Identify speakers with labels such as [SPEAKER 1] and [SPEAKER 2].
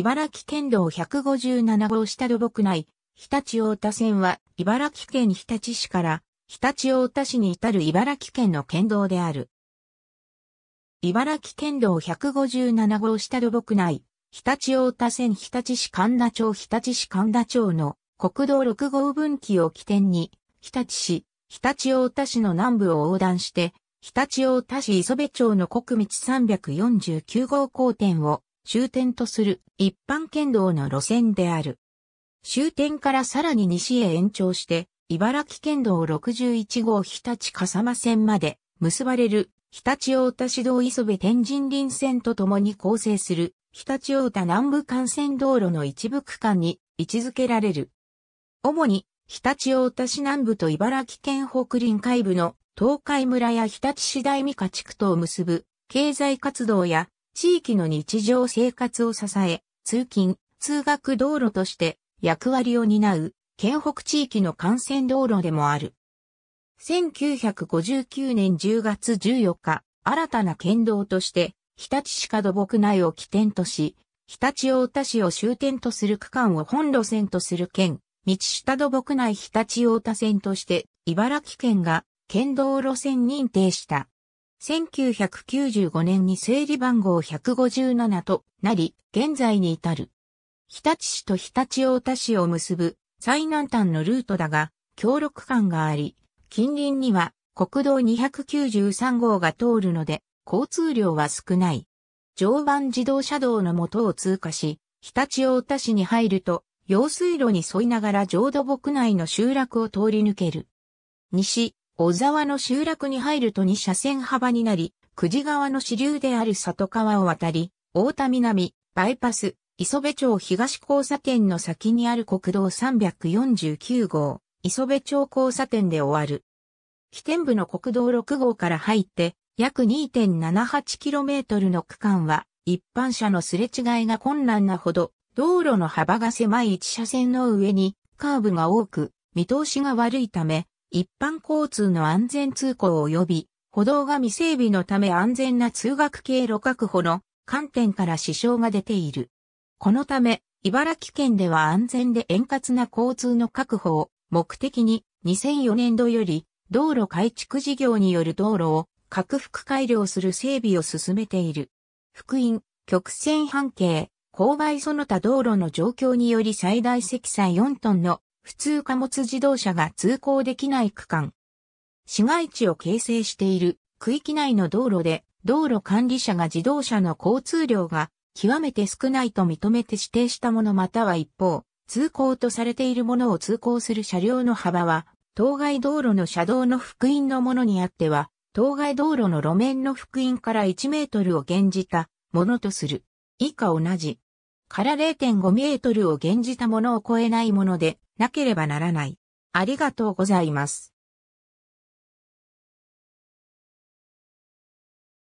[SPEAKER 1] 茨城県道157号下土木内、日立大田線は、茨城県日立市から、日立大田市に至る茨城県の県道である。茨城県道157号下土木内、日立大田線日立市神田町日立市神田町の国道6号分岐を起点に、日立市、日立大田市の南部を横断して、日立大田市磯部町の国道349号交点を終点とする一般県道の路線である。終点からさらに西へ延長して、茨城県道61号日立笠間線まで結ばれる日立大田市道磯部天神林線とともに構成する日立大田南部幹線道路の一部区間に位置づけられる。主に日立大田市南部と茨城県北林海部の東海村や日立市大美香地区とを結ぶ経済活動や地域の日常生活を支え、通勤、通学道路として役割を担う、県北地域の幹線道路でもある。1959年10月14日、新たな県道として、日立市土木内を起点とし、日立大田市を終点とする区間を本路線とする県、道下土木内日立大田線として、茨城県が県道路線認定した。1995年に整理番号157となり、現在に至る。日立市と日立大田市を結ぶ最南端のルートだが、協力間があり、近隣には国道293号が通るので、交通量は少ない。常磐自動車道の元を通過し、日立大田市に入ると、用水路に沿いながら浄土木内の集落を通り抜ける。西、小沢の集落に入ると2車線幅になり、久慈川の支流である里川を渡り、大田南、バイパス、磯部町東交差点の先にある国道349号、磯部町交差点で終わる。起点部の国道6号から入って、約 2.78km の区間は、一般車のすれ違いが困難なほど、道路の幅が狭い1車線の上に、カーブが多く、見通しが悪いため、一般交通の安全通行及び歩道が未整備のため安全な通学経路確保の観点から支障が出ている。このため、茨城県では安全で円滑な交通の確保を目的に2004年度より道路改築事業による道路を拡幅改良する整備を進めている。福音、曲線半径、勾配その他道路の状況により最大積載4トンの普通貨物自動車が通行できない区間。市街地を形成している区域内の道路で道路管理者が自動車の交通量が極めて少ないと認めて指定したものまたは一方、通行とされているものを通行する車両の幅は、当該道路の車道の福音のものにあっては、当該道路の路面の福音から1メートルを減じたものとする。以下同じ。から0.5メートルを減じたものを超えないもので、なければならない。ありがとうございます。